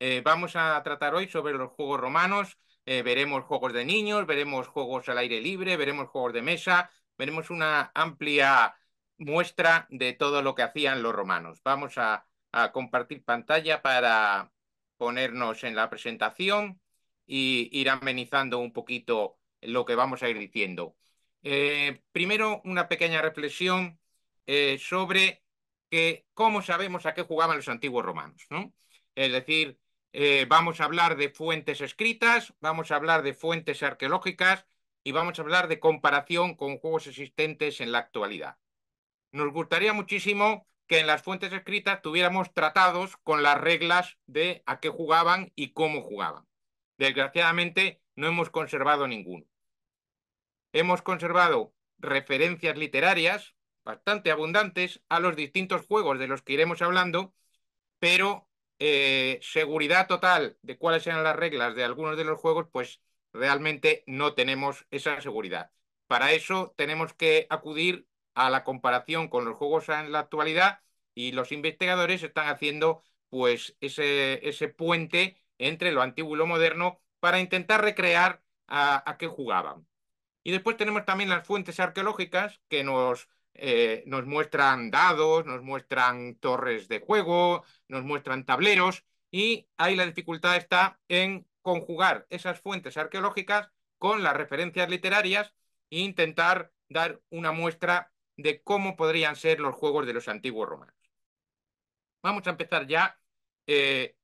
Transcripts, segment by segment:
Eh, vamos a tratar hoy sobre los juegos romanos. Eh, veremos juegos de niños, veremos juegos al aire libre, veremos juegos de mesa, veremos una amplia muestra de todo lo que hacían los romanos. Vamos a, compartir pantalla para ponernos en la presentación e ir amenizando un poquito lo que vamos a ir diciendo. Eh, primero, una pequeña reflexión sobre que, cómo sabemos a qué jugaban los antiguos romanos. ¿no? Es decir, eh, vamos a hablar de fuentes escritas, vamos a hablar de fuentes arqueológicas y vamos a hablar de comparación con juegos existentes en la actualidad. Nos gustaría muchísimo que en las fuentes escritas tuviéramos tratados con las reglas de a qué jugaban y cómo jugaban. Desgraciadamente no hemos conservado ninguno. Hemos conservado referencias literarias bastante abundantes a los distintos juegos de los que iremos hablando, pero eh, seguridad total de cuáles eran las reglas de algunos de los juegos, pues realmente no tenemos esa seguridad. Para eso tenemos que acudir a la comparación con los juegos en la actualidad y los investigadores están haciendo pues ese, ese puente entre lo antiguo y lo moderno para intentar recrear a, a qué jugaban. Y después tenemos también las fuentes arqueológicas que nos eh, nos muestran dados, nos muestran torres de juego, nos muestran tableros y ahí la dificultad está en conjugar esas fuentes arqueológicas con las referencias literarias e intentar dar una muestra de cómo podrían ser los juegos de los antiguos romanos. Vamos a empezar ya eh,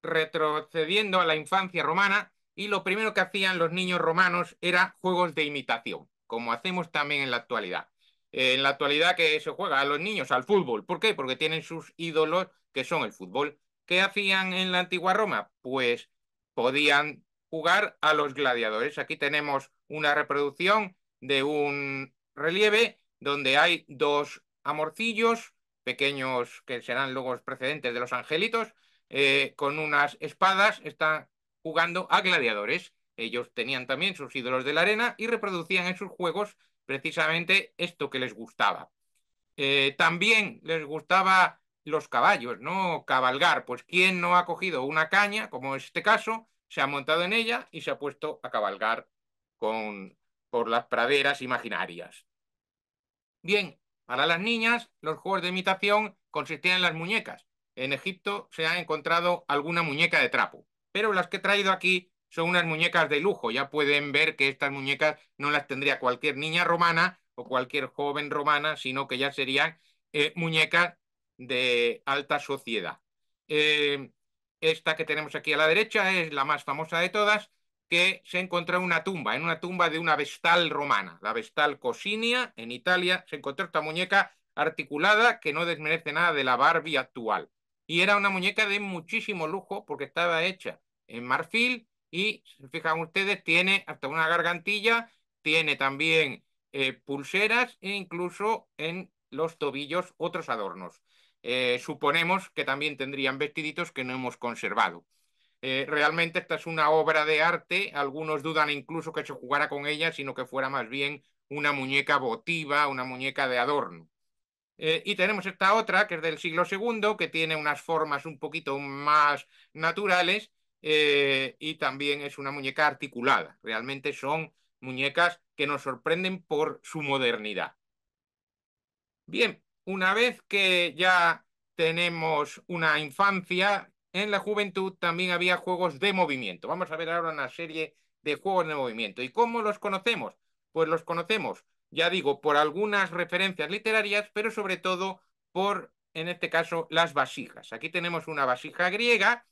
retrocediendo a la infancia romana y lo primero que hacían los niños romanos era juegos de imitación, como hacemos también en la actualidad en la actualidad que se juega a los niños al fútbol. ¿Por qué? Porque tienen sus ídolos que son el fútbol. ¿Qué hacían en la antigua Roma? Pues podían jugar a los gladiadores. Aquí tenemos una reproducción de un relieve donde hay dos amorcillos pequeños que serán luego precedentes de los angelitos, eh, con unas espadas, están jugando a gladiadores. Ellos tenían también sus ídolos de la arena y reproducían en sus juegos precisamente esto que les gustaba. Eh, también les gustaba los caballos, ¿no? Cabalgar. Pues ¿quién no ha cogido una caña, como en este caso, se ha montado en ella y se ha puesto a cabalgar con, por las praderas imaginarias? Bien, para las niñas, los juegos de imitación consistían en las muñecas. En Egipto se ha encontrado alguna muñeca de trapo, pero las que he traído aquí son unas muñecas de lujo. Ya pueden ver que estas muñecas no las tendría cualquier niña romana o cualquier joven romana, sino que ya serían eh, muñecas de alta sociedad. Eh, esta que tenemos aquí a la derecha es la más famosa de todas, que se encontró en una tumba, en una tumba de una vestal romana, la vestal Cosinia, en Italia, se encontró esta muñeca articulada que no desmerece nada de la Barbie actual. Y era una muñeca de muchísimo lujo porque estaba hecha en marfil, y, fijan ustedes, tiene hasta una gargantilla, tiene también eh, pulseras e incluso en los tobillos otros adornos. Eh, suponemos que también tendrían vestiditos que no hemos conservado. Eh, realmente esta es una obra de arte, algunos dudan incluso que se jugara con ella, sino que fuera más bien una muñeca votiva, una muñeca de adorno. y tenemos esta otra, que es del siglo II, que tiene unas formas un poquito más naturales eh, y también es una muñeca articulada. Realmente son muñecas que nos sorprenden por su modernidad. Bien, una vez que ya tenemos una infancia, en la juventud también había juegos de movimiento. Vamos a ver ahora una serie de juegos de movimiento. ¿Y cómo los conocemos? Pues los conocemos, ya digo, por algunas referencias literarias, pero sobre todo por, en este caso, las vasijas. Aquí tenemos una vasija griega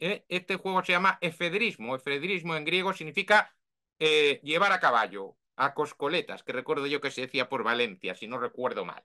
eh, este juego se llama efedrismo. Efedrismo en griego significa eh, llevar a caballo, a coscoletas, que recuerdo yo que se decía por Valencia, si no recuerdo mal.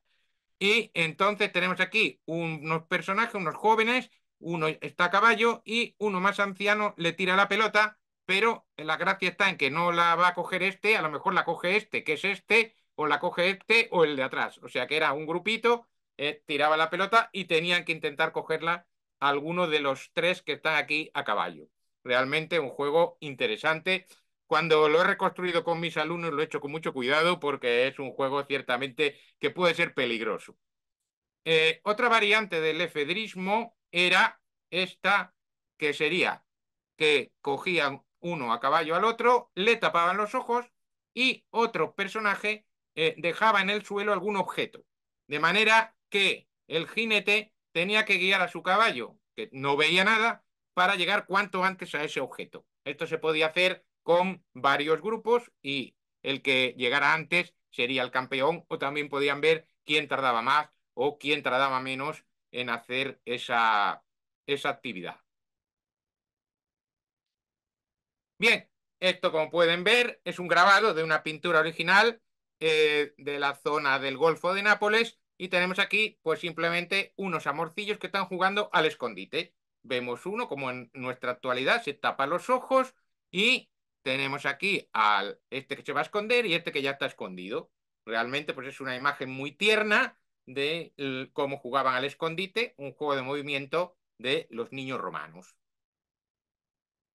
Y entonces tenemos aquí unos personajes, unos jóvenes, uno está a caballo y uno más anciano le tira la pelota, pero la gracia está en que no la va a coger este, a lo mejor la coge este, que es este, o la coge este o el de atrás. O sea que era un grupito, eh, tiraba la pelota y tenían que intentar cogerla alguno de los tres que están aquí a caballo. Realmente un juego interesante. Cuando lo he reconstruido con mis alumnos lo he hecho con mucho cuidado porque es un juego ciertamente que puede ser peligroso. Eh, otra variante del efedrismo era esta que sería que cogían uno a caballo al otro, le tapaban los ojos y otro personaje eh, dejaba en el suelo algún objeto. De manera que el jinete tenía que guiar a su caballo, que no veía nada, para llegar cuanto antes a ese objeto. Esto se podía hacer con varios grupos y el que llegara antes sería el campeón o también podían ver quién tardaba más o quién tardaba menos en hacer esa, actividad. Bien, esto como pueden ver es un grabado de una pintura original eh, de la zona del Golfo de Nápoles y tenemos aquí, pues simplemente unos amorcillos que están jugando al escondite. Vemos uno, como en nuestra actualidad, se tapa los ojos y tenemos aquí al este que se va a esconder y este que ya está escondido. Realmente, pues es una imagen muy tierna de cómo jugaban al escondite, un juego de movimiento de los niños romanos.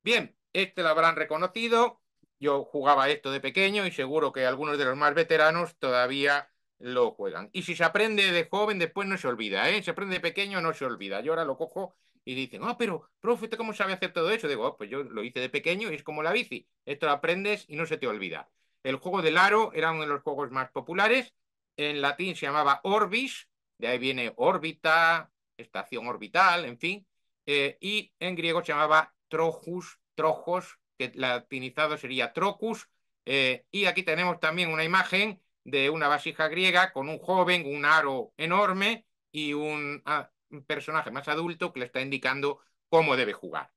Bien, este lo habrán reconocido. Yo jugaba esto de pequeño y seguro que algunos de los más veteranos todavía lo juegan. Y si se aprende de joven, después no se olvida, ¿eh? Se aprende de pequeño, no se olvida. Yo ahora lo cojo y dicen, ah, pero, profe, cómo sabe hacer todo eso? Digo, ah, pues yo lo hice de pequeño y es como la bici. Esto lo aprendes y no se te olvida. El juego del aro era uno de los juegos más populares. En latín se llamaba Orbis, de ahí viene órbita, estación orbital, en fin. Eh, y en griego se llamaba Trojus, Trojos, que latinizado sería Trocus. Eh, y aquí tenemos también una imagen de una vasija griega con un joven, un aro enorme y ah, un, personaje más adulto que le está indicando cómo debe jugar.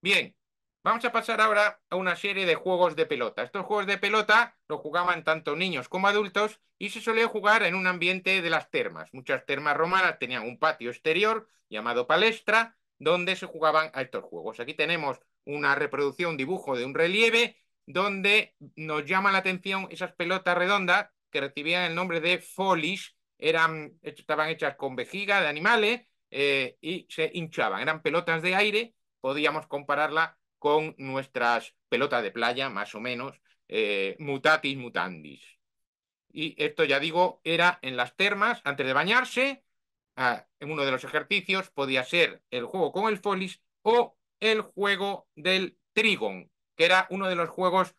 Bien, vamos a pasar ahora a una serie de juegos de pelota. Estos juegos de pelota los jugaban tanto niños como adultos y se solía jugar en un ambiente de las termas. Muchas termas romanas tenían un patio exterior llamado palestra donde se jugaban a estos juegos. Aquí tenemos una reproducción, dibujo de un relieve donde nos llama la atención esas pelotas redondas que recibían el nombre de folis eran, eh, estaban hechas con vejiga de animales eh, y se hinchaban, eran pelotas de aire, podíamos compararla con nuestras pelotas de playa, más o menos, eh, mutatis mutandis. Y esto, ya digo, era en las termas, antes de bañarse, ah, en uno de los ejercicios podía ser el juego con el folis o el juego del trigón, que era uno de los juegos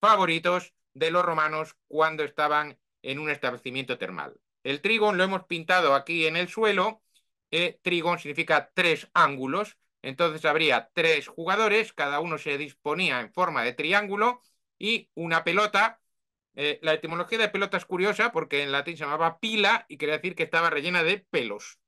favoritos de los romanos cuando estaban en un establecimiento termal. El trigón lo hemos pintado aquí en el suelo. Eh, trigón significa tres ángulos. Entonces habría tres jugadores, cada uno se disponía en forma de triángulo y una pelota. Eh, la etimología de pelota es curiosa porque en latín se llamaba pila y quería decir que estaba rellena de pelos.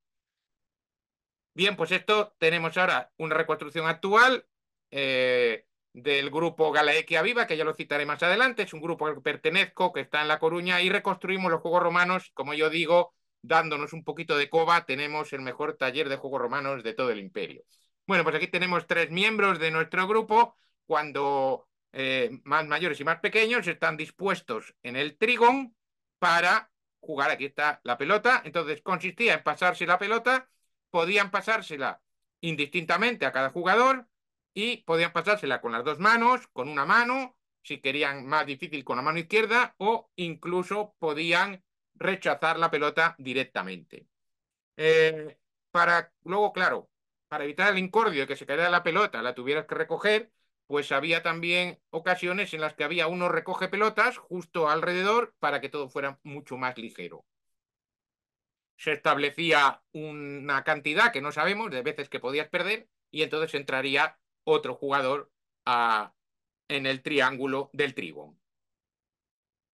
Bien, pues esto tenemos ahora una reconstrucción actual. Eh, del grupo Galaequia Viva, que ya lo citaré más adelante, es un grupo al que pertenezco, que está en La Coruña, y reconstruimos los Juegos Romanos, como yo digo, dándonos un poquito de coba, tenemos el mejor taller de Juegos Romanos de todo el imperio. Bueno, pues aquí tenemos tres miembros de nuestro grupo, cuando eh, más mayores y más pequeños están dispuestos en el trigón para jugar, aquí está la pelota, entonces consistía en pasarse la pelota, podían pasársela indistintamente a cada jugador, y podían pasársela con las dos manos, con una mano, si querían más difícil con la mano izquierda, o incluso podían rechazar la pelota directamente. Eh, para luego, claro, para evitar el incordio de que se cayera la pelota, la tuvieras que recoger, pues había también ocasiones en las que había uno recoge pelotas justo alrededor para que todo fuera mucho más ligero. Se establecía una cantidad que no sabemos de veces que podías perder y entonces entraría otro jugador ah, en el triángulo del trigo.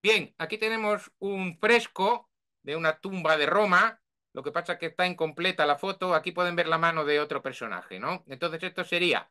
Bien, aquí tenemos un fresco de una tumba de Roma, lo que pasa es que está incompleta la foto, aquí pueden ver la mano de otro personaje, ¿no? Entonces esto sería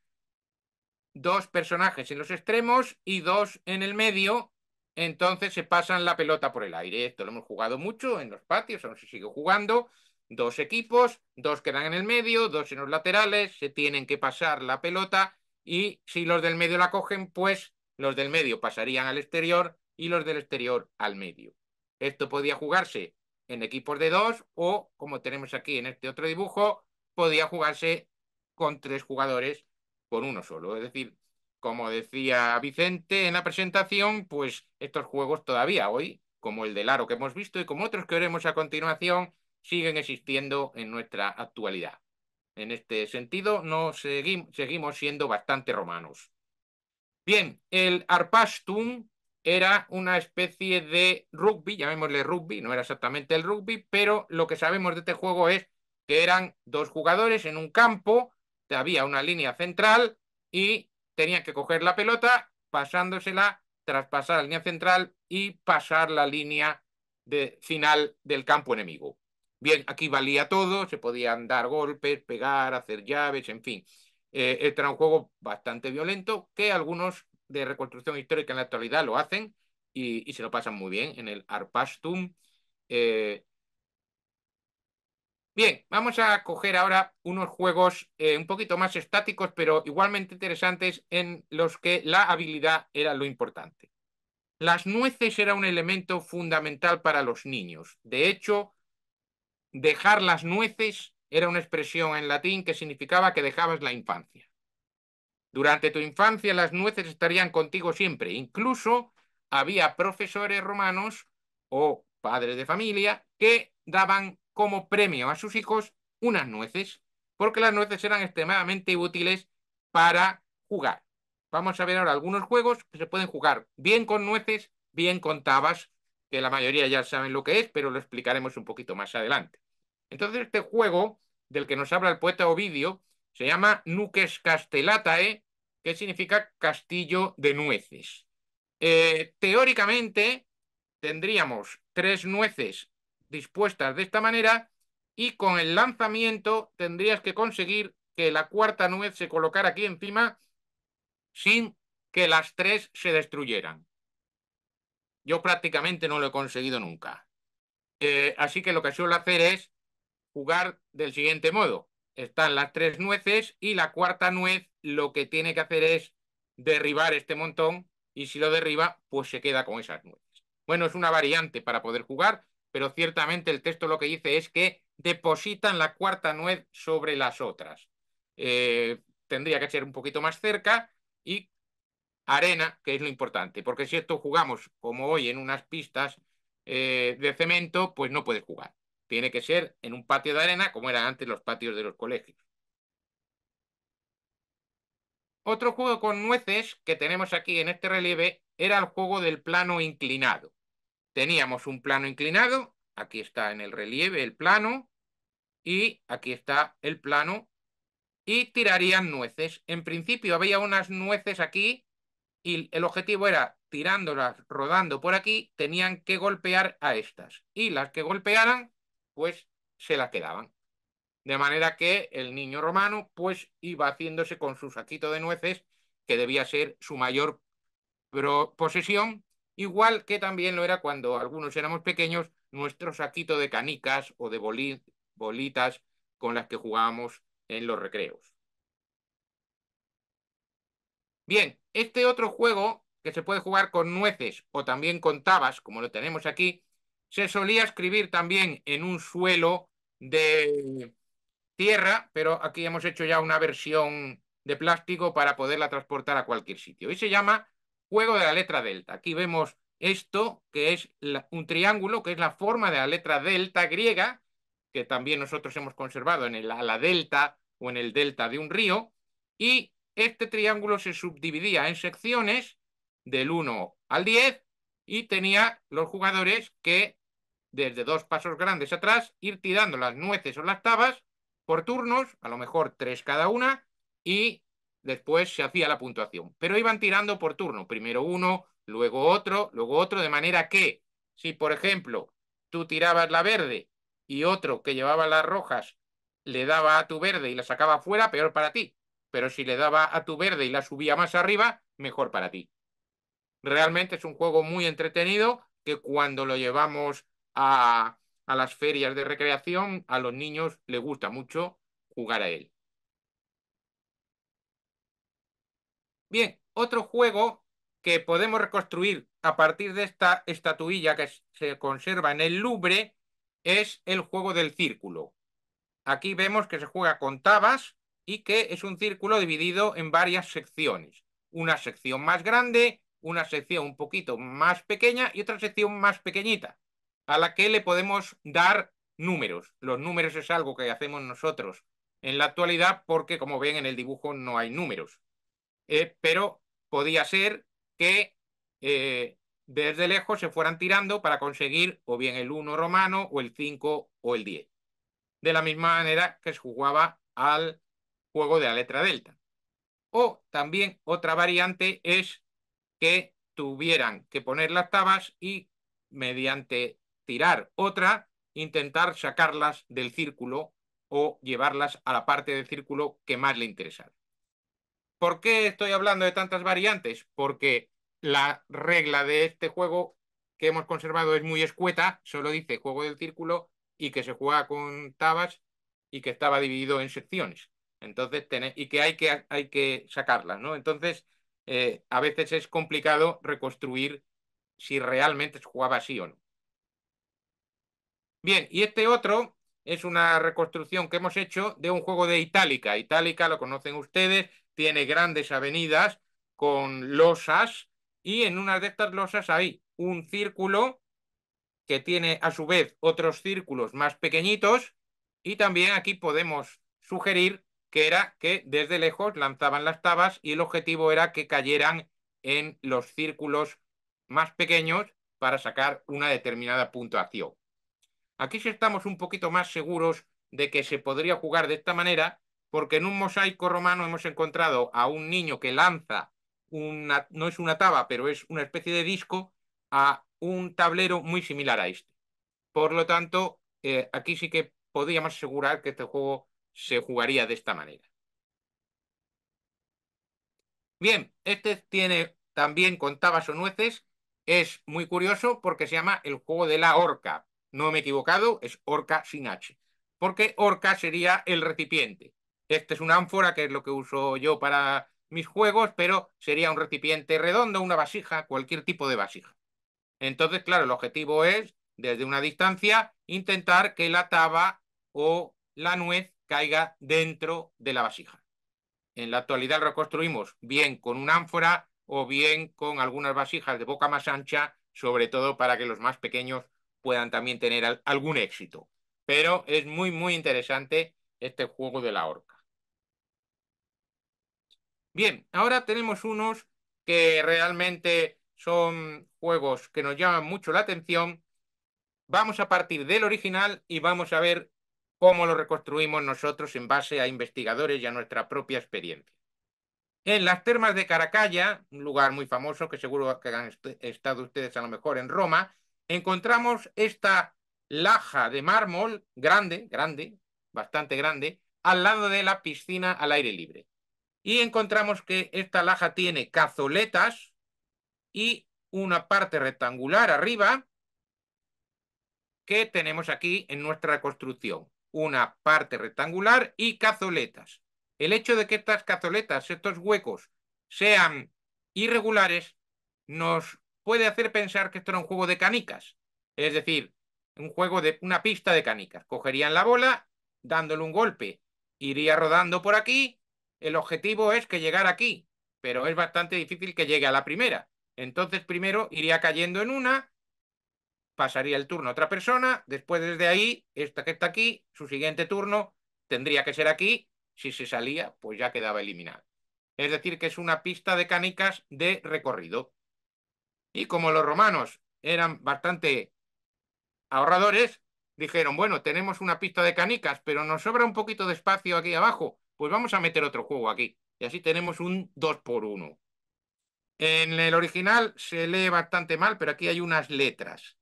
dos personajes en los extremos y dos en el medio, entonces se pasan la pelota por el aire. Esto lo hemos jugado mucho en los patios, aún se sigue jugando, dos equipos, dos quedan en el medio, dos en los laterales, se tienen que pasar la pelota y si los del medio la cogen, pues los del medio pasarían al exterior y los del exterior al medio. Esto podía jugarse en equipos de dos o, como tenemos aquí en este otro dibujo, podía jugarse con tres jugadores con uno solo. Es decir, como decía Vicente en la presentación, pues estos juegos todavía hoy, como el del aro que hemos visto y como otros que veremos a continuación, siguen existiendo en nuestra actualidad. En este sentido, no seguimos siendo bastante romanos. Bien, el Arpastum era una especie de rugby, llamémosle rugby, no era exactamente el rugby, pero lo que sabemos de este juego es que eran dos jugadores en un campo, había una línea central y tenían que coger la pelota, pasándosela, traspasar la línea central y pasar la línea de final del campo enemigo. Bien, aquí valía todo, se podían dar golpes, pegar, hacer llaves, en fin. Eh, este era un juego bastante violento que algunos de reconstrucción histórica en la actualidad lo hacen y, se lo pasan muy bien en el Arpastum. Eh, bien, vamos a coger ahora unos juegos eh, un poquito más estáticos, pero igualmente interesantes en los que la habilidad era lo importante. Las nueces era un elemento fundamental para los niños. De hecho, dejar las nueces era una expresión en latín que significaba que dejabas la infancia. Durante tu infancia las nueces estarían contigo siempre. Incluso había profesores romanos o padres de familia que daban como premio a sus hijos unas nueces, porque las nueces eran extremadamente útiles para jugar. Vamos a ver ahora algunos juegos que se pueden jugar bien con nueces, bien con tabas, que la mayoría ya saben lo que es, pero lo explicaremos un poquito más adelante. Entonces este juego del que nos habla el poeta Ovidio se llama Nuques Castellatae, que significa castillo de nueces. Eh, teóricamente tendríamos tres nueces dispuestas de esta manera y con el lanzamiento tendrías que conseguir que la cuarta nuez se colocara aquí encima sin que las tres se destruyeran. Yo prácticamente no lo he conseguido nunca. Eh, así que lo que suelo hacer es jugar del siguiente modo. Están las tres nueces y la cuarta nuez lo que tiene que hacer es derribar este montón y si lo derriba, pues se queda con esas nueces. Bueno, es una variante para poder jugar, pero ciertamente el texto lo que dice es que depositan la cuarta nuez sobre las otras. Eh, tendría que ser un poquito más cerca y arena, que es lo importante, porque si esto jugamos como hoy en unas pistas eh, de cemento, pues no puedes jugar. Tiene que ser en un patio de arena, como eran antes los patios de los colegios. Otro juego con nueces que tenemos aquí en este relieve era el juego del plano inclinado. Teníamos un plano inclinado, aquí está en el relieve el plano, y aquí está el plano, y tirarían nueces. En principio había unas nueces aquí, y el objetivo era tirándolas rodando por aquí, tenían que golpear a estas. Y las que golpearan pues se la quedaban. De manera que el niño romano pues iba haciéndose con su saquito de nueces, que debía ser su mayor posesión, igual que también lo era cuando algunos éramos pequeños, nuestro saquito de canicas o de bolitas con las que jugábamos en los recreos. Bien, este otro juego que se puede jugar con nueces o también con tabas, como lo tenemos aquí, se solía escribir también en un suelo de tierra, pero aquí hemos hecho ya una versión de plástico para poderla transportar a cualquier sitio. Y se llama juego de la letra delta. Aquí vemos esto, que es un triángulo, que es la forma de la letra delta griega, que también nosotros hemos conservado en el delta o en el delta de un río, y este triángulo se subdividía en secciones del 1 al 10 y tenía los jugadores que desde dos pasos grandes atrás, ir tirando las nueces o las tabas por turnos, a lo mejor tres cada una, y después se hacía la puntuación. Pero iban tirando por turno, primero uno, luego otro, luego otro, de manera que si, por ejemplo, tú tirabas la verde y otro que llevaba las rojas le daba a tu verde y la sacaba fuera, peor para ti. Pero si le daba a tu verde y la subía más arriba, mejor para ti. Realmente es un juego muy entretenido que cuando lo llevamos a, las ferias de recreación, a los niños les gusta mucho jugar a él. Bien, otro juego que podemos reconstruir a partir de esta estatuilla que se conserva en el Louvre es el juego del círculo. Aquí vemos que se juega con tabas y que es un círculo dividido en varias secciones. Una sección más grande, una sección un poquito más pequeña y otra sección más pequeñita a la que le podemos dar números. Los números es algo que hacemos nosotros en la actualidad porque, como ven en el dibujo, no hay números. Eh, pero podía ser que eh, desde lejos se fueran tirando para conseguir o bien el 1 romano o el 5 o el 10. De la misma manera que se jugaba al juego de la letra delta. O también otra variante es que tuvieran que poner las tabas y mediante tirar, otra intentar sacarlas del círculo o llevarlas a la parte del círculo que más le interesa. ¿Por qué estoy hablando de tantas variantes? Porque la regla de este juego que hemos conservado es muy escueta, solo dice juego del círculo y que se juega con tabas y que estaba dividido en secciones. Entonces, y que hay que, hay que sacarlas, ¿no? Entonces, eh, a veces es complicado reconstruir si realmente se jugaba así o no. Bien, y este otro es una reconstrucción que hemos hecho de un juego de Itálica. Itálica lo conocen ustedes, tiene grandes avenidas con losas y en una de estas losas hay un círculo que tiene a su vez otros círculos más pequeñitos y también aquí podemos sugerir que era que desde lejos lanzaban las tabas y el objetivo era que cayeran en los círculos más pequeños para sacar una determinada puntuación. Aquí sí estamos un poquito más seguros de que se podría jugar de esta manera, porque en un mosaico romano hemos encontrado a un niño que lanza una, no es una taba, pero es una especie de disco a un tablero muy similar a este. Por lo tanto, eh, aquí sí que podríamos asegurar que este juego se jugaría de esta manera. Bien, este tiene también con tabas o nueces. Es muy curioso porque se llama el juego de la horca, no me he equivocado, es orca sin H, porque orca sería el recipiente. Este es una ánfora, que es lo que uso yo para mis juegos, pero sería un recipiente redondo, una vasija, cualquier tipo de vasija. Entonces, claro, el objetivo es, desde una distancia, intentar que la taba o la nuez caiga dentro de la vasija. En la actualidad reconstruimos bien con una ánfora o bien con algunas vasijas de boca más ancha, sobre todo para que los más pequeños puedan también tener algún éxito. Pero es muy, muy interesante este juego de la horca. Bien, ahora tenemos unos que realmente son juegos que nos llaman mucho la atención. Vamos a partir del original y vamos a ver cómo lo reconstruimos nosotros en base a investigadores y a nuestra propia experiencia. En las termas de Caracalla, un lugar muy famoso que seguro que han estado ustedes a lo mejor en Roma, encontramos esta laja de mármol grande, grande, bastante grande, al lado de la piscina al aire libre. Y encontramos que esta laja tiene cazoletas y una parte rectangular arriba que tenemos aquí en nuestra construcción. Una parte rectangular y cazoletas. El hecho de que estas cazoletas, estos huecos, sean irregulares, nos puede hacer pensar que esto era un juego de canicas. Es decir, un juego de una pista de canicas. Cogerían la bola, dándole un golpe, iría rodando por aquí. El objetivo es que llegara aquí, pero es bastante difícil que llegue a la primera. Entonces, primero iría cayendo en una, pasaría el turno a otra persona, después desde ahí, esta que está aquí, su siguiente turno tendría que ser aquí. Si se salía, pues ya quedaba eliminado. Es decir, que es una pista de canicas de recorrido. Y como los romanos eran bastante ahorradores, dijeron, bueno, tenemos una pista de canicas, pero nos sobra un poquito de espacio aquí abajo, pues vamos a meter otro juego aquí. Y así tenemos un 2 por 1 En el original se lee bastante mal, pero aquí hay unas letras.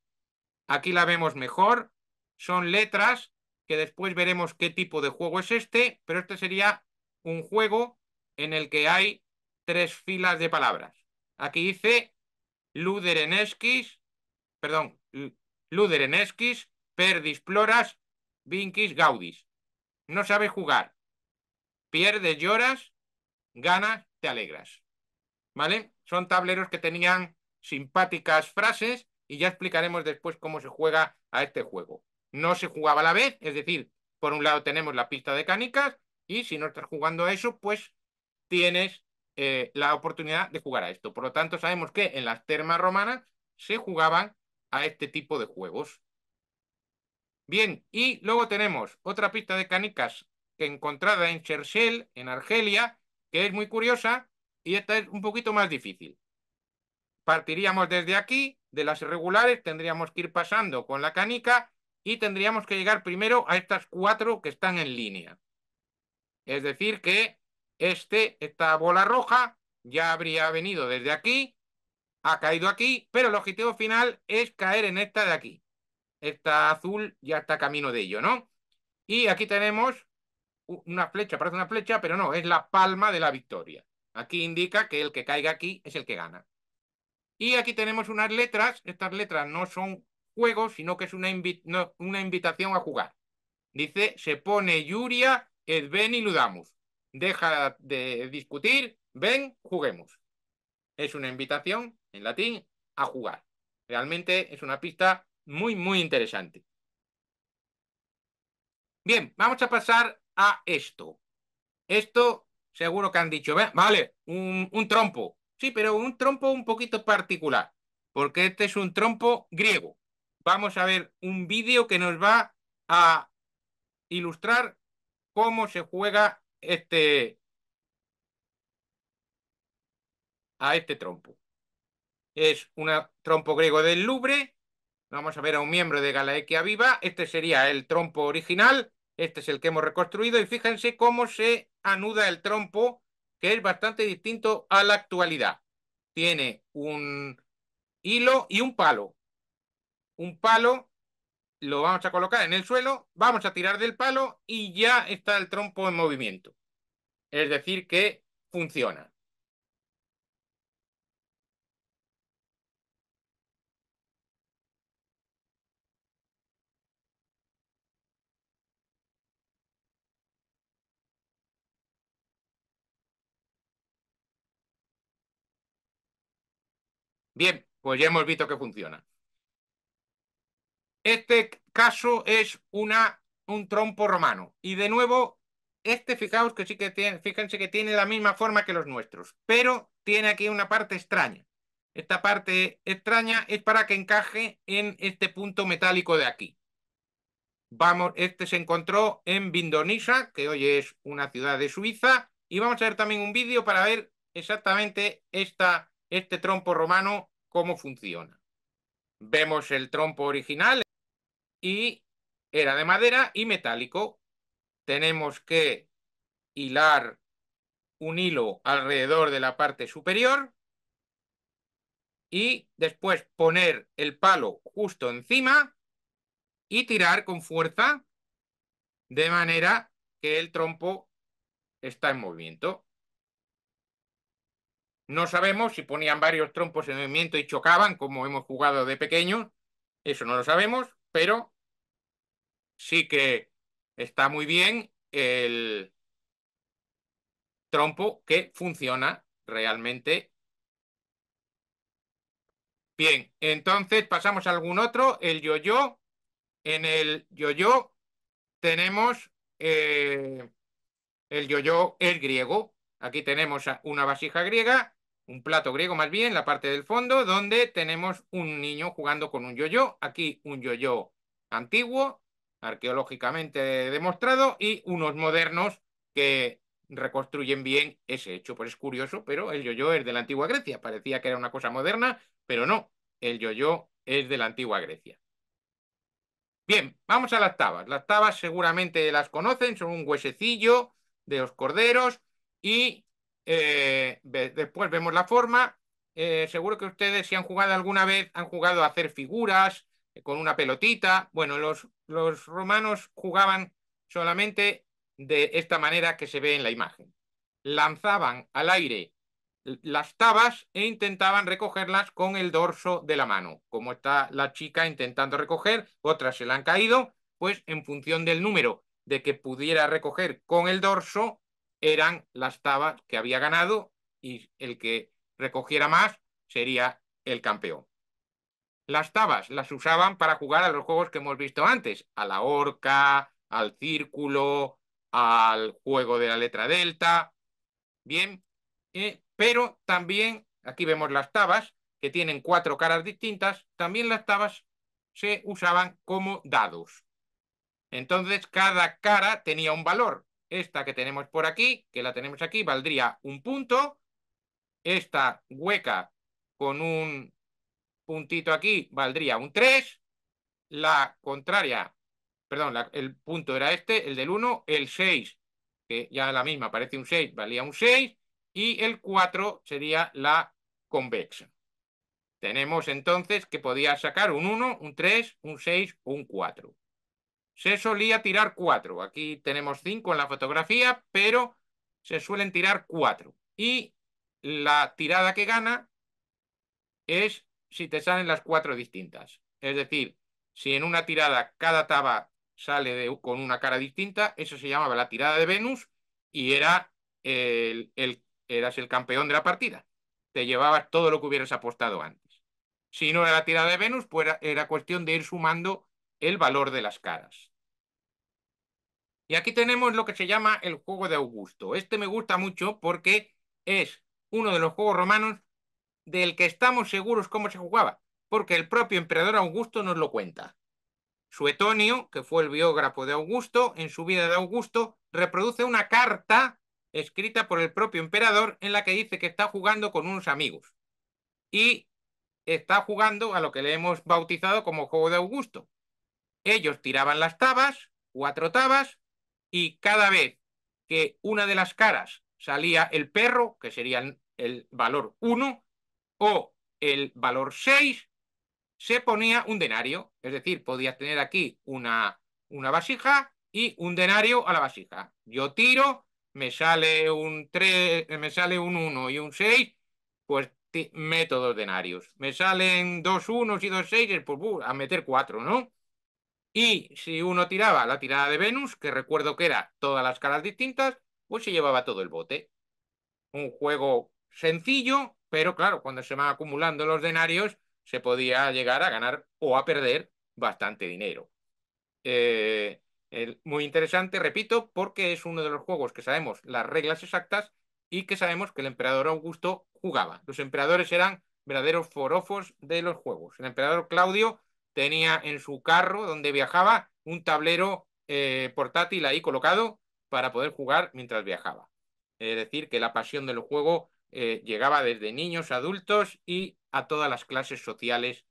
Aquí la vemos mejor. Son letras que después veremos qué tipo de juego es este, pero este sería un juego en el que hay tres filas de palabras. Aquí dice ludereneskis, perdón, ludereneskis, perdis ploras, vinquis gaudis. No sabes jugar. Pierdes, lloras, ganas, te alegras. ¿Vale? Son tableros que tenían simpáticas frases y ya explicaremos después cómo se juega a este juego. No se jugaba a la vez, es decir, por un lado tenemos la pista de canicas y si no estás jugando a eso, pues tienes eh, la oportunidad de jugar a esto. Por lo tanto, sabemos que en las termas romanas se jugaban a este tipo de juegos. Bien, y luego tenemos otra pista de canicas encontrada en Cherchel, en Argelia, que es muy curiosa y esta es un poquito más difícil. Partiríamos desde aquí, de las irregulares, tendríamos que ir pasando con la canica y tendríamos que llegar primero a estas cuatro que están en línea. Es decir, que este, esta bola roja ya habría venido desde aquí, ha caído aquí, pero el objetivo final es caer en esta de aquí. Esta azul ya está camino de ello, ¿no? Y aquí tenemos una flecha, parece una flecha, pero no, es la palma de la victoria. Aquí indica que el que caiga aquí es el que gana. Y aquí tenemos unas letras, estas letras no son juegos, sino que es una, invitación a jugar. Dice, se pone Yuria, Edven y Ludamus deja de discutir, ven, juguemos. Es una invitación, en latín, a jugar. Realmente es una pista muy, muy interesante. Bien, vamos a pasar a esto. Esto seguro que han dicho, vale, un, un trompo. Sí, pero un trompo un poquito particular, porque este es un trompo griego. Vamos a ver un vídeo que nos va a ilustrar cómo se juega este, a este trompo. Es un trompo griego del Louvre. Vamos a ver a un miembro de Galaequia viva. Este sería el trompo original. Este es el que hemos reconstruido. Y fíjense cómo se anuda el trompo, que es bastante distinto a la actualidad. Tiene un hilo y un palo. Un palo lo vamos a colocar en el suelo, vamos a tirar del palo y ya está el trompo en movimiento. Es decir, que funciona. Bien, pues ya hemos visto que funciona. Este caso es una, un trompo romano. Y de nuevo, este, fijaos que sí que tiene, fíjense que tiene la misma forma que los nuestros, pero tiene aquí una parte extraña. Esta parte extraña es para que encaje en este punto metálico de aquí. Vamos, este se encontró en Vindonisa, que hoy es una ciudad de Suiza, y vamos a ver también un vídeo para ver exactamente esta, este trompo romano, cómo funciona. Vemos el trompo original, y era de madera y metálico. Tenemos que hilar un hilo alrededor de la parte superior y después poner el palo justo encima y tirar con fuerza de manera que el trompo está en movimiento. No sabemos si ponían varios trompos en movimiento y chocaban, como hemos jugado de pequeños. Eso no lo sabemos pero sí que está muy bien el trompo que funciona realmente bien. Entonces pasamos a algún otro, el yo-yo. En el yo-yo tenemos eh, el yo-yo, el griego. Aquí tenemos una vasija griega un plato griego más bien, la parte del fondo, donde tenemos un niño jugando con un yo -yo. Aquí un yo -yo antiguo, arqueológicamente demostrado, y unos modernos que reconstruyen bien ese hecho. Pues es curioso, pero el yo -yo es de la antigua Grecia. Parecía que era una cosa moderna, pero no. El yo es de la antigua Grecia. Bien, vamos a las tabas. Las tabas seguramente las conocen, son un huesecillo de los corderos y eh, después vemos la forma. Eh, seguro que ustedes, si han jugado alguna vez, han jugado a hacer figuras eh, con una pelotita. Bueno, los, romanos jugaban solamente de esta manera que se ve en la imagen. Lanzaban al aire las tabas e intentaban recogerlas con el dorso de la mano. Como está la chica intentando recoger, otras se le han caído, pues en función del número de que pudiera recoger con el dorso, eran las tabas que había ganado y el que recogiera más sería el campeón. Las tabas las usaban para jugar a los juegos que hemos visto antes, a la horca, al círculo, al juego de la letra delta. Bien, eh, pero también, aquí vemos las tabas, que tienen cuatro caras distintas, también las tabas se usaban como dados. Entonces, cada cara tenía un valor esta que tenemos por aquí, que la tenemos aquí, valdría un punto. Esta hueca con un puntito aquí valdría un 3. La contraria, perdón, el punto era este, el del 1, el 6, que ya la misma parece un 6, valía un 6. Y el 4 sería la convexa. Tenemos entonces que podía sacar un 1, un 3, un 6, o un 4. Se solía tirar cuatro. Aquí tenemos cinco en la fotografía, pero se suelen tirar cuatro. Y la tirada que gana es si te salen las cuatro distintas. Es decir, si en una tirada cada taba sale con una cara distinta, eso se llamaba la tirada de Venus y era el, eras el campeón de la partida. Te llevabas todo lo que hubieras apostado antes. Si no era la tirada de Venus, pues era cuestión de ir sumando el valor de las caras. Y aquí tenemos lo que se llama el juego de Augusto. Este me gusta mucho porque es uno de los juegos romanos del que estamos seguros cómo se jugaba, porque el propio emperador Augusto nos lo cuenta. Suetonio, que fue el biógrafo de Augusto, en su vida de Augusto, reproduce una carta escrita por el propio emperador en la que dice que está jugando con unos amigos y está jugando a lo que le hemos bautizado como juego de Augusto. Ellos tiraban las tabas, cuatro tabas, y cada vez que una de las caras salía el perro, que sería el valor 1, o el valor 6, se ponía un denario. Es decir, podías tener aquí una, una vasija y un denario a la vasija. Yo tiro, me sale un 3, me sale un 1 y un 6, pues meto dos denarios. Me salen dos unos y dos seis, pues uh, a meter cuatro, ¿no? Y si uno tiraba la tirada de Venus, que recuerdo que era todas las caras distintas, pues se llevaba todo el bote. Un juego sencillo, pero claro, cuando se van acumulando los denarios, se podía llegar a ganar o a perder bastante dinero. Eh, muy interesante, repito, porque es uno de los juegos que sabemos las reglas exactas y que sabemos que el emperador Augusto jugaba. Los emperadores eran verdaderos forofos de los juegos. El emperador Claudio tenía en su carro donde viajaba un tablero eh, portátil ahí colocado para poder jugar mientras viajaba. Es decir, que la pasión del juego eh, llegaba desde niños, adultos y a todas las clases sociales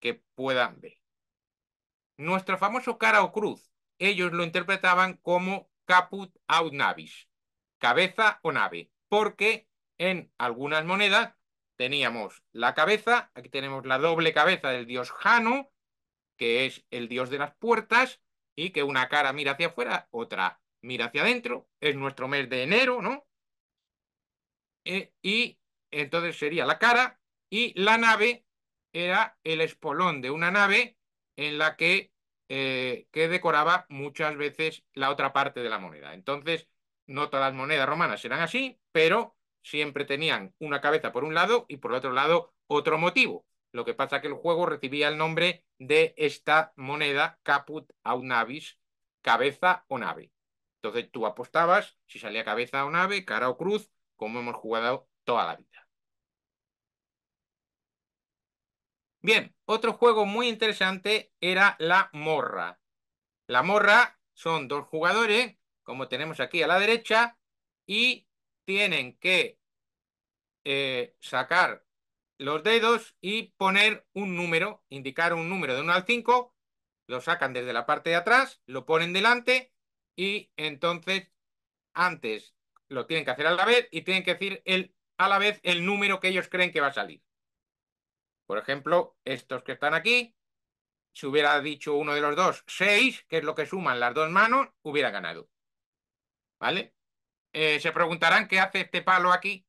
que puedan ver. Nuestro famoso cara o cruz, ellos lo interpretaban como caput aut navis, cabeza o nave, porque en algunas monedas teníamos la cabeza, aquí tenemos la doble cabeza del dios Jano, que es el dios de las puertas, y que una cara mira hacia afuera, otra mira hacia adentro, es nuestro mes de enero, ¿no? E, y entonces sería la cara, y la nave era el espolón de una nave en la que, eh, que decoraba muchas veces la otra parte de la moneda. Entonces, no todas las monedas romanas eran así, pero siempre tenían una cabeza por un lado y por el otro lado otro motivo. Lo que pasa que el juego recibía el nombre de esta moneda caput un cabeza o nave. Entonces tú apostabas si salía cabeza o nave, cara o cruz, como hemos jugado toda la vida. Bien, otro juego muy interesante era la morra. La morra son dos jugadores, como tenemos aquí a la derecha, y tienen que eh, sacar los dedos y poner un número, indicar un número de 1 al 5, lo sacan desde la parte de atrás, lo ponen delante y entonces antes lo tienen que hacer a la vez y tienen que decir el, a la vez el número que ellos creen que va a salir. Por ejemplo, estos que están aquí, si hubiera dicho uno de los dos 6, que es lo que suman las dos manos, hubiera ganado. ¿Vale? Eh, se preguntarán qué hace este palo aquí.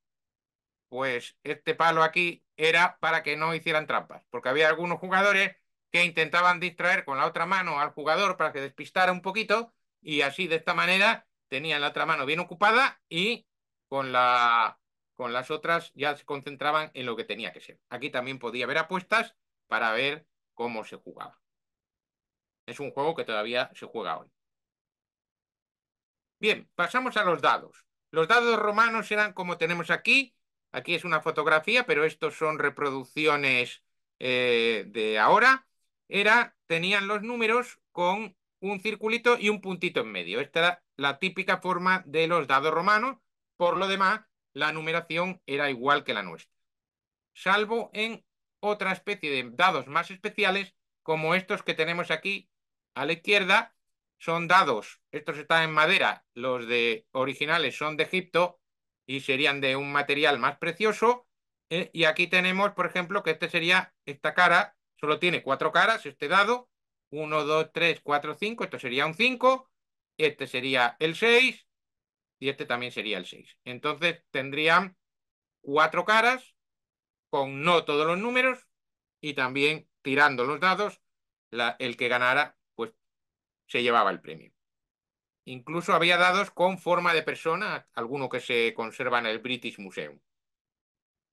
Pues este palo aquí era para que no hicieran trampas, porque había algunos jugadores que intentaban distraer con la otra mano al jugador para que despistara un poquito y así de esta manera tenían la otra mano bien ocupada y con, la, con las otras ya se concentraban en lo que tenía que ser. Aquí también podía haber apuestas para ver cómo se jugaba. Es un juego que todavía se juega hoy. Bien, pasamos a los dados. Los dados romanos eran como tenemos aquí. Aquí es una fotografía, pero estos son reproducciones eh, de ahora. Era, tenían los números con un circulito y un puntito en medio. Esta era la típica forma de los dados romanos. Por lo demás, la numeración era igual que la nuestra. Salvo en otra especie de dados más especiales, como estos que tenemos aquí a la izquierda, son dados, estos están en madera, los de originales son de Egipto y serían de un material más precioso. Eh, y aquí tenemos, por ejemplo, que este sería esta cara, solo tiene cuatro caras, este dado, 1, 2, 3, 4, 5, esto sería un 5, este sería el 6 y este también sería el 6. Entonces tendrían cuatro caras con no todos los números y también tirando los dados, el que ganara se llevaba el premio. Incluso había dados con forma de persona, alguno que se conserva en el British Museum.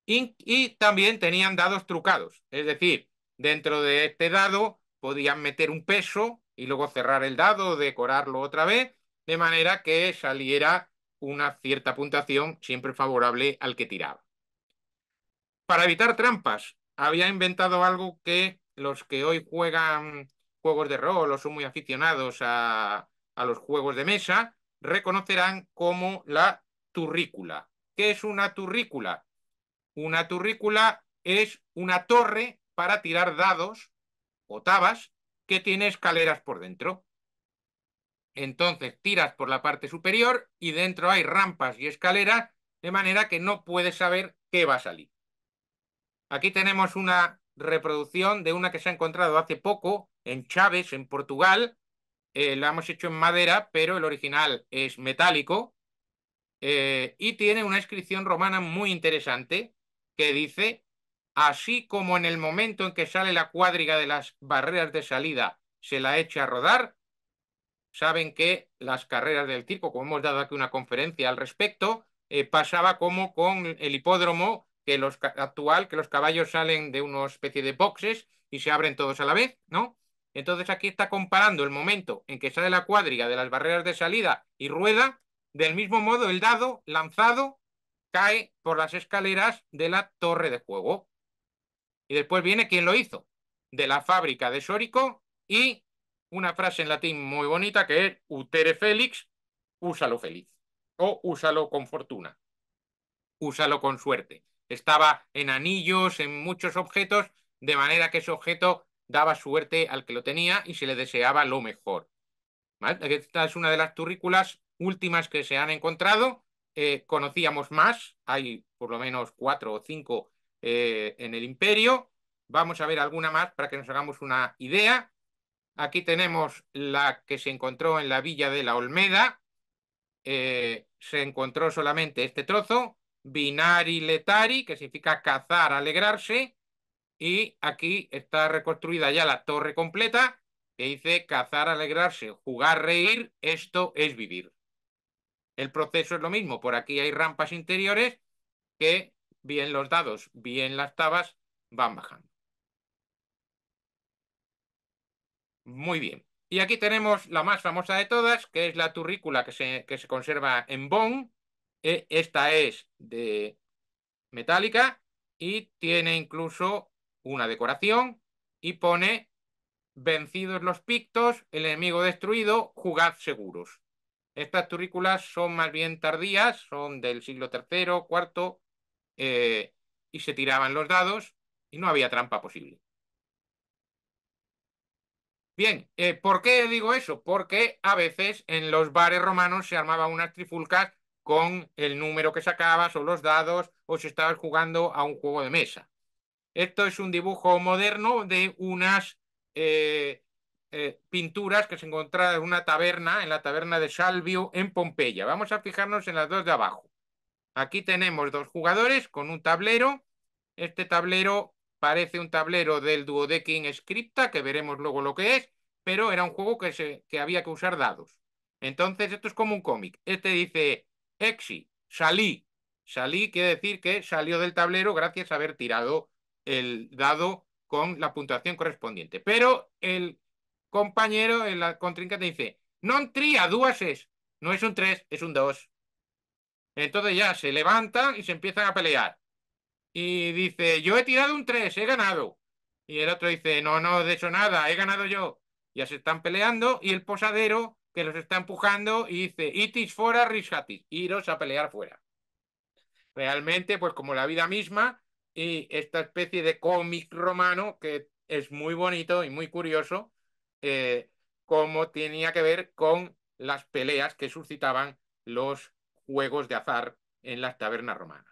Y, también tenían dados trucados, es decir, dentro de este dado podían meter un peso y luego cerrar el dado, decorarlo otra vez, de manera que saliera una cierta puntuación siempre favorable al que tiraba. Para evitar trampas, había inventado algo que los que hoy juegan juegos de rol o son muy aficionados a, los juegos de mesa, reconocerán como la turrícula. ¿Qué es una turrícula? Una turrícula es una torre para tirar dados o tabas que tiene escaleras por dentro. Entonces tiras por la parte superior y dentro hay rampas y escaleras, de manera que no puedes saber qué va a salir. Aquí tenemos una reproducción de una que se ha encontrado hace poco en Chaves, en Portugal. Eh, la hemos hecho en madera, pero el original es metálico. Eh, y tiene una inscripción romana muy interesante que dice, así como en el momento en que sale la cuadriga de las barreras de salida se la echa a rodar, saben que las carreras del circo, como hemos dado aquí una conferencia al respecto, eh, pasaba como con el hipódromo que los actual, que los caballos salen de una especie de boxes y se abren todos a la vez, ¿no? Entonces aquí está comparando el momento en que sale la cuadriga de las barreras de salida y rueda, del mismo modo el dado lanzado cae por las escaleras de la torre de juego. Y después viene quien lo hizo, de la fábrica de Sórico y una frase en latín muy bonita que es utere felix, úsalo feliz o úsalo con fortuna, úsalo con suerte estaba en anillos, en muchos objetos, de manera que ese objeto daba suerte al que lo tenía y se le deseaba lo mejor. Esta es una de las turrículas últimas que se han encontrado. Eh, conocíamos más, hay por lo menos cuatro o cinco eh, en el imperio. Vamos a ver alguna más para que nos hagamos una idea. Aquí tenemos la que se encontró en la villa de la Olmeda. Eh, se encontró solamente este trozo, binari letari, que significa cazar, alegrarse, y aquí está reconstruida ya la torre completa, que dice cazar, alegrarse, jugar, reír, esto es vivir. El proceso es lo mismo, por aquí hay rampas interiores que bien los dados, bien las tabas van bajando. Muy bien. Y aquí tenemos la más famosa de todas, que es la turrícula que se, conserva en Bonn, e, esta es de metálica y tiene incluso una decoración y pone vencidos los pictos, el enemigo destruido, jugad seguros. Estas turrículas son más bien tardías, son del siglo III, IV, eh, y se tiraban los dados y no había trampa posible. Bien, eh, ¿por qué digo eso? Porque a veces en los bares romanos se armaban unas trifulcas con el número que sacabas o los dados o si estabas jugando a un juego de mesa. Esto es un dibujo moderno de unas eh, eh, pinturas que se encontraban en una taberna, en la taberna de Salvio en Pompeya. Vamos a fijarnos en las dos de abajo. Aquí tenemos dos jugadores con un tablero. Este tablero parece un tablero del Duodecking Scripta, que veremos luego lo que es, pero era un juego que, se, que había que usar dados. Entonces, esto es como un cómic. Este dice Exi, salí. Salí quiere decir que salió del tablero gracias a haber tirado el dado con la puntuación correspondiente. Pero el compañero, en la contrincante dice, non tría, es, No es un tres, es un dos. Entonces ya se levantan y se empiezan a pelear. Y dice, yo he tirado un tres, he ganado. Y el otro dice, no, no, de hecho nada, he ganado yo. Ya se están peleando y el posadero que los está empujando y dice, itis fora rishatis, iros a pelear fuera. Realmente, pues como la vida misma y esta especie de cómic romano que es muy bonito y muy curioso, eh, como tenía que ver con las peleas que suscitaban los juegos de azar en las tabernas romanas.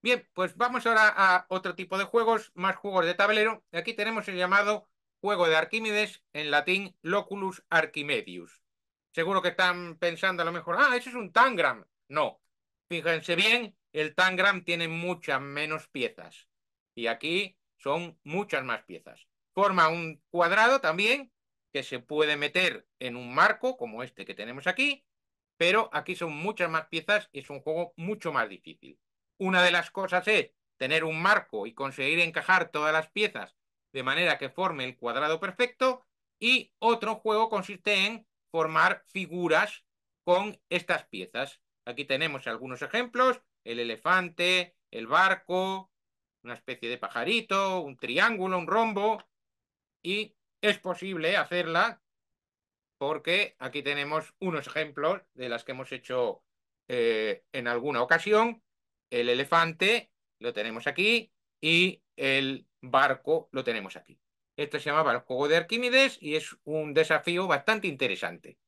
Bien, pues vamos ahora a otro tipo de juegos, más juegos de tablero. Aquí tenemos el llamado juego de Arquímedes, en latín loculus archimedius. Seguro que están pensando a lo mejor, ah, ese es un tangram. No, fíjense bien, el tangram tiene muchas menos piezas. Y aquí son muchas más piezas. Forma un cuadrado también que se puede meter en un marco como este que tenemos aquí, pero aquí son muchas más piezas y es un juego mucho más difícil. Una de las cosas es tener un marco y conseguir encajar todas las piezas de manera que forme el cuadrado perfecto. Y otro juego consiste en formar figuras con estas piezas. Aquí tenemos algunos ejemplos, el elefante, el barco, una especie de pajarito, un triángulo, un rombo. Y es posible hacerla porque aquí tenemos unos ejemplos de las que hemos hecho eh, en alguna ocasión. El elefante lo tenemos aquí, y el barco lo tenemos aquí. Esto se llamaba el juego de Arquímedes y es un desafío bastante interesante.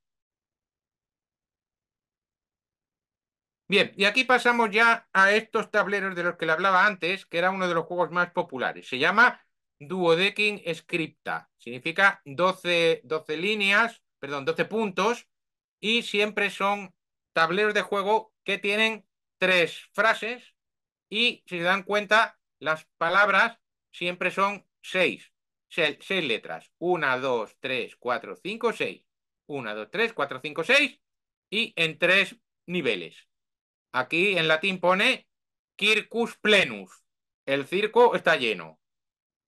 Bien, y aquí pasamos ya a estos tableros de los que le hablaba antes, que era uno de los juegos más populares. Se llama Duodecking Scripta. Significa 12, 12 líneas, perdón, 12 puntos, y siempre son tableros de juego que tienen tres frases y, si se dan cuenta, las palabras siempre son seis, seis, letras. Una, dos, tres, cuatro, cinco, seis. Una, dos, tres, cuatro, cinco, seis. Y en tres niveles. Aquí en latín pone circus plenus. El circo está lleno.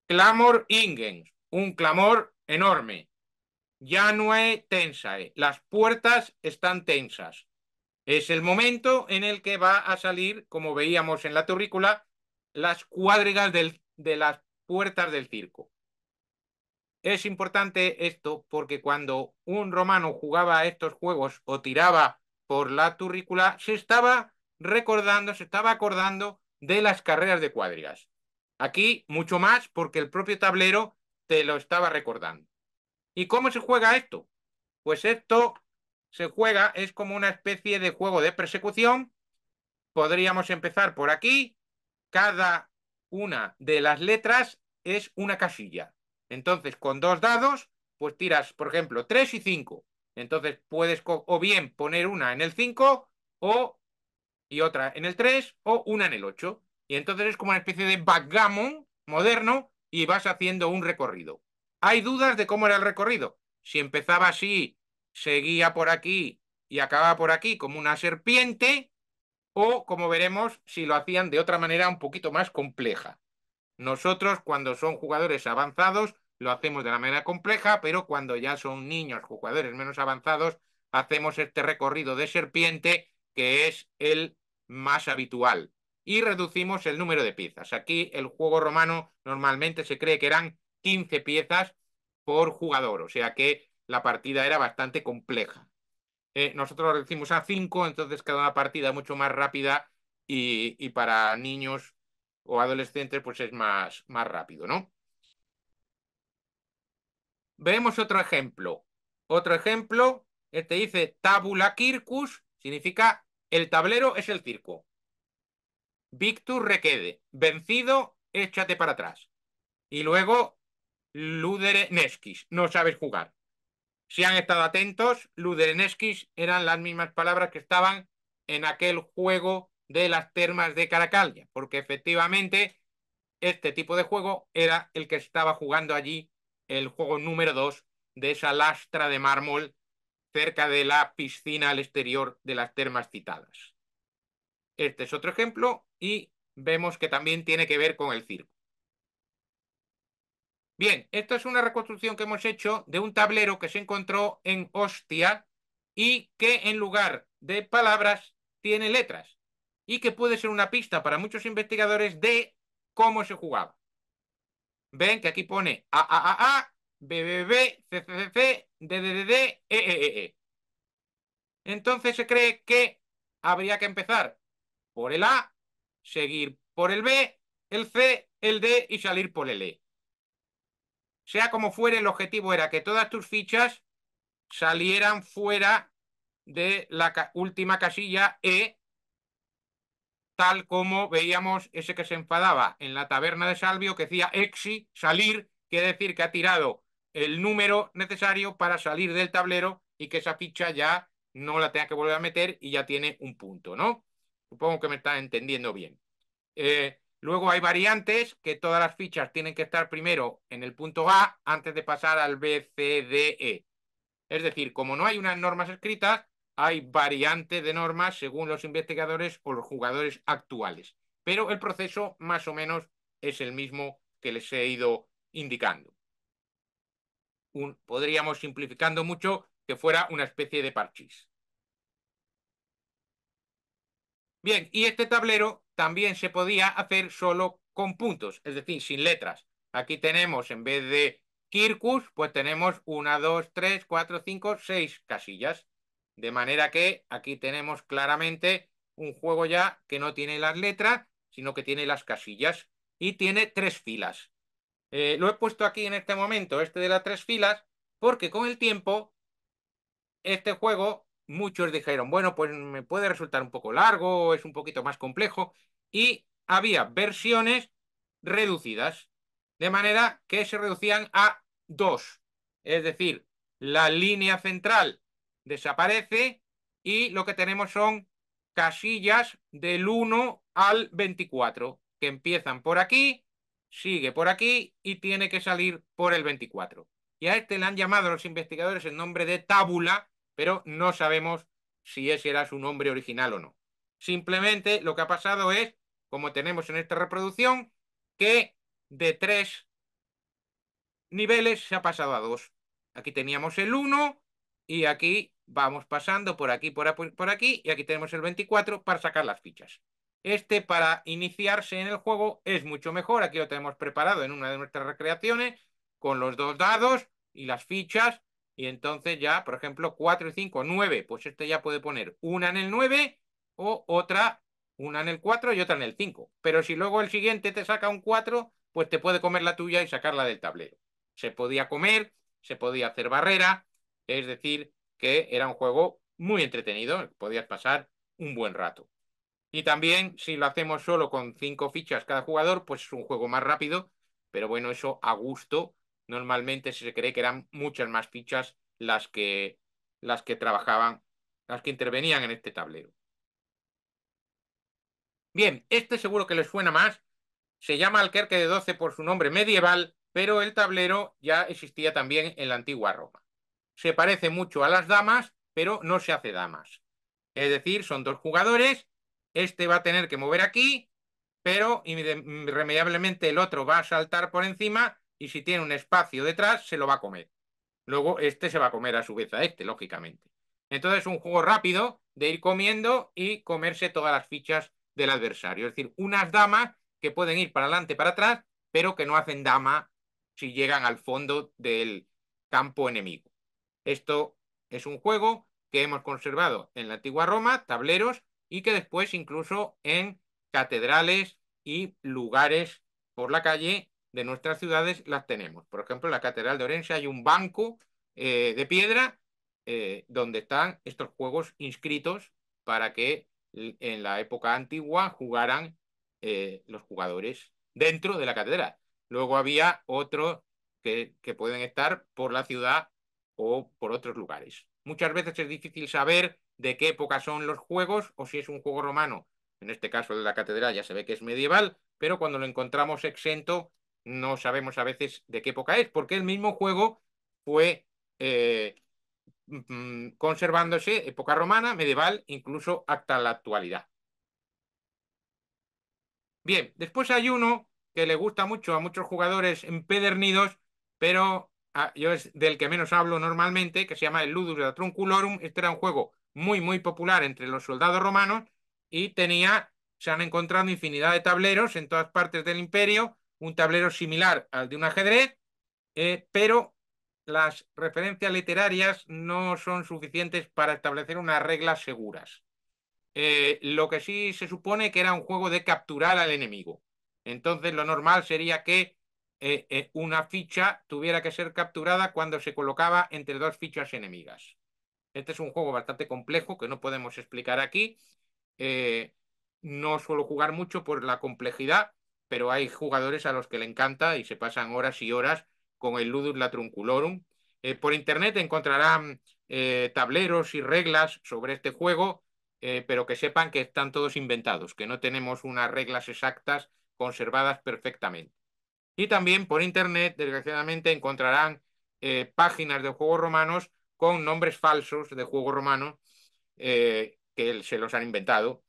Clamor ingens, un clamor enorme. Janue tensae, eh. las puertas están tensas. Es el momento en el que va a salir, como veíamos en la turrícula, las cuadrigas de las puertas del circo. Es importante esto porque cuando un romano jugaba a estos juegos o tiraba por la turrícula, se estaba recordando, se estaba acordando de las carreras de cuadrigas. Aquí mucho más porque el propio tablero te lo estaba recordando. ¿Y cómo se juega esto? Pues esto se juega, es como una especie de juego de persecución. Podríamos empezar por aquí, cada una de las letras es una casilla. Entonces, con dos dados, pues tiras, por ejemplo, 3 y 5. Entonces puedes o bien poner una en el 5 o y otra en el 3 o una en el 8. Y entonces es como una especie de backgammon moderno y vas haciendo un recorrido. Hay dudas de cómo era el recorrido. Si empezaba así, seguía por aquí y acababa por aquí como una serpiente, o, como veremos, si lo hacían de otra manera un poquito más compleja. Nosotros, cuando son jugadores avanzados, lo hacemos de la manera compleja, pero cuando ya son niños, jugadores menos avanzados, hacemos este recorrido de serpiente que es el más habitual y reducimos el número de piezas. Aquí el juego romano normalmente se cree que eran 15 piezas por jugador, o sea que la partida era bastante compleja. Eh, nosotros lo decimos a 5, entonces queda una partida mucho más rápida y, para niños o adolescentes pues es más, más rápido, ¿no? Vemos otro ejemplo. Otro ejemplo, este dice tabula circus, significa el tablero es el circo. Victus requede, vencido, échate para atrás. Y luego, ludere nesquis, no sabes jugar. Si han estado atentos, Ludeneskis eran las mismas palabras que estaban en aquel juego de las termas de Caracalla, porque efectivamente este tipo de juego era el que estaba jugando allí el juego número 2 de esa lastra de mármol cerca de la piscina al exterior de las termas citadas. Este es otro ejemplo y vemos que también tiene que ver con el circo. Bien, esta es una reconstrucción que hemos hecho de un tablero que se encontró en hostia y que en lugar de palabras tiene letras y que puede ser una pista para muchos investigadores de cómo se jugaba. Ven que aquí pone A, A, A, A, B, B, B, C, C, C, C, D, D, D, D, E, E, E, E. Entonces se cree que habría que empezar por el A, seguir por el B, el C, el D y salir por el E. Sea como fuere, el objetivo era que todas tus fichas salieran fuera de la última casilla E, tal como veíamos ese que se enfadaba en la taberna de Salvio, que decía exi, salir, quiere decir que ha tirado el número necesario para salir del tablero y que esa ficha ya no la tenga que volver a meter y ya tiene un punto, ¿no? Supongo que me está entendiendo bien. Eh, Luego hay variantes que todas las fichas tienen que estar primero en el punto A antes de pasar al B, C, D, E. Es decir, como no hay unas normas escritas, hay variantes de normas según los investigadores o los jugadores actuales. Pero el proceso más o menos es el mismo que les he ido indicando. podríamos, simplificando mucho, que fuera una especie de parchís. Bien, y este tablero también se podía hacer solo con puntos, es decir, sin letras. Aquí tenemos, en vez de Kirkus, pues tenemos una, dos, tres, cuatro, cinco, seis casillas. De manera que aquí tenemos claramente un juego ya que no tiene las letras, sino que tiene las casillas y tiene tres filas. Eh, lo he puesto aquí en este momento, este de las tres filas, porque con el tiempo este juego muchos dijeron, bueno, pues me puede resultar un poco largo, es un poquito más complejo, y había versiones reducidas, de manera que se reducían a dos, es decir, la línea central desaparece y lo que tenemos son casillas del 1 al 24, que empiezan por aquí, sigue por aquí y tiene que salir por el 24. Y a este le han llamado los investigadores el nombre de tábula, pero no sabemos si ese era su nombre original o no. Simplemente lo que ha pasado es, como tenemos en esta reproducción, que de tres niveles se ha pasado a dos. Aquí teníamos el 1 y aquí vamos pasando por aquí, por, por aquí, y aquí tenemos el 24 para sacar las fichas. Este para iniciarse en el juego es mucho mejor. Aquí lo tenemos preparado en una de nuestras recreaciones con los dos dados y las fichas y entonces ya, por ejemplo, 4 y 5, 9. Pues este ya puede poner una en el 9 o otra, una en el 4 y otra en el 5. Pero si luego el siguiente te saca un 4, pues te puede comer la tuya y sacarla del tablero. Se podía comer, se podía hacer barrera, es decir, que era un juego muy entretenido, podías pasar un buen rato. Y también, si lo hacemos solo con cinco fichas cada jugador, pues es un juego más rápido, pero bueno, eso a gusto Normalmente se cree que eran muchas más fichas las que, las que trabajaban, las que intervenían en este tablero. Bien, este seguro que les suena más. Se llama Alquerque de 12 por su nombre medieval, pero el tablero ya existía también en la antigua Roma. Se parece mucho a las damas, pero no se hace damas. Es decir, son dos jugadores, este va a tener que mover aquí, pero irremediablemente el otro va a saltar por encima y si tiene un espacio detrás, se lo va a comer. Luego este se va a comer a su vez a este, lógicamente. Entonces, es un juego rápido de ir comiendo y comerse todas las fichas del adversario. Es decir, unas damas que pueden ir para adelante, para atrás, pero que no hacen dama si llegan al fondo del campo enemigo. Esto es un juego que hemos conservado en la antigua Roma, tableros, y que después incluso en catedrales y lugares por la calle de nuestras ciudades las tenemos. Por ejemplo, en la Catedral de Orense hay un banco eh, de piedra eh, donde están estos juegos inscritos para que en la época antigua jugaran eh, los jugadores dentro de la catedral. Luego había otros que, que pueden estar por la ciudad o por otros lugares. Muchas veces es difícil saber de qué época son los juegos o si es un juego romano. En este caso de la catedral ya se ve que es medieval, pero cuando lo encontramos exento no sabemos a veces de qué época es, porque el mismo juego fue eh, mm, conservándose época romana, medieval, incluso hasta la actualidad. Bien, después hay uno que le gusta mucho a muchos jugadores empedernidos, pero ah, yo es del que menos hablo normalmente, que se llama el Ludus de Trunculorum. Este era un juego muy, muy popular entre los soldados romanos y tenía, se han encontrado infinidad de tableros en todas partes del imperio un tablero similar al de un ajedrez, eh, pero las referencias literarias no son suficientes para establecer unas reglas seguras. Eh, lo que sí se supone que era un juego de capturar al enemigo. Entonces lo normal sería que eh, una ficha tuviera que ser capturada cuando se colocaba entre dos fichas enemigas. Este es un juego bastante complejo que no podemos explicar aquí. no suelo jugar mucho por la complejidad, pero hay jugadores a los que le encanta y se pasan horas y horas con el Ludus Latrunculorum. Eh, por internet encontrarán eh, tableros y reglas sobre este juego, eh, pero que sepan que están todos inventados, que no tenemos unas reglas exactas conservadas perfectamente. Y también por internet, desgraciadamente, encontrarán páginas de juegos romanos con nombres falsos de juegos romanos que se los han inventado.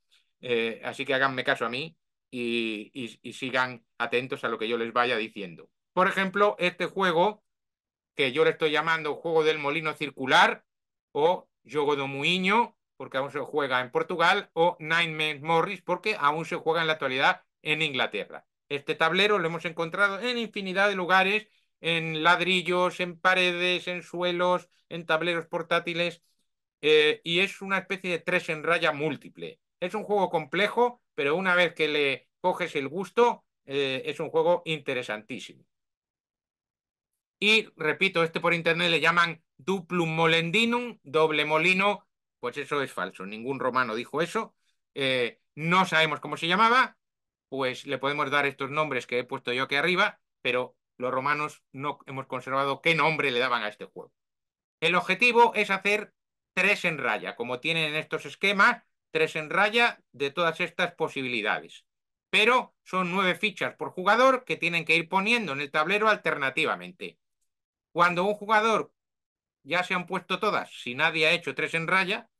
así que háganme caso a mí, y, sigan atentos a lo que yo les vaya diciendo. Por ejemplo, este juego que yo le estoy llamando Juego del Molino Circular o Jogo de Muiño, porque aún se juega en Portugal, o Nine Men Morris, porque aún se juega en la actualidad en Inglaterra. Este tablero lo hemos encontrado en infinidad de lugares, en ladrillos, en paredes, en suelos, en tableros portátiles, eh, y es una especie de tres en raya múltiple. Es un juego complejo pero una vez que le coges el gusto, eh, es un juego interesantísimo. Y repito, este por internet le llaman duplum molendinum, doble molino, pues eso es falso, ningún romano dijo eso, eh, no sabemos cómo se llamaba, pues le podemos dar estos nombres que he puesto yo aquí arriba, pero los romanos no hemos conservado qué nombre le daban a este juego. El objetivo es hacer tres en raya, como tienen en estos esquemas, tres en raya de todas estas posibilidades. Pero son nueve fichas por jugador que tienen que ir poniendo en el tablero alternativamente. Cuando un jugador ya se han puesto todas, si nadie ha hecho tres en raya,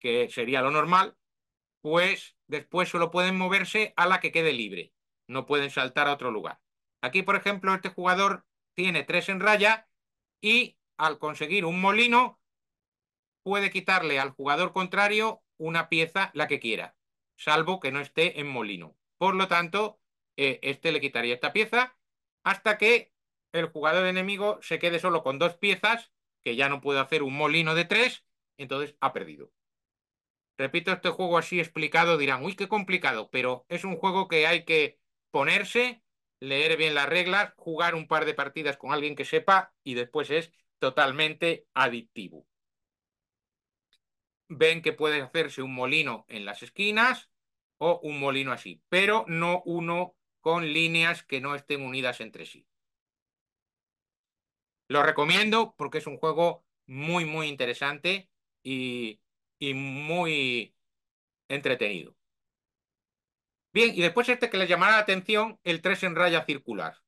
que sería lo normal, pues después solo pueden moverse a la que quede libre. No pueden saltar a otro lugar. Aquí, por ejemplo, este jugador tiene tres en raya y al conseguir un molino puede quitarle al jugador contrario una pieza la que quiera, salvo que no esté en molino. Por lo tanto, eh, este le quitaría esta pieza hasta que el jugador enemigo se quede solo con dos piezas, que ya no puede hacer un molino de tres, entonces ha perdido. Repito, este juego así explicado dirán, uy, qué complicado, pero es un juego que hay que ponerse, leer bien las reglas, jugar un par de partidas con alguien que sepa y después es totalmente adictivo ven que puede hacerse un molino en las esquinas o un molino así, pero no uno con líneas que no estén unidas entre sí. Lo recomiendo porque es un juego muy, muy interesante y, muy entretenido. Bien, y después este que le llamará la atención, el 3 en raya circular.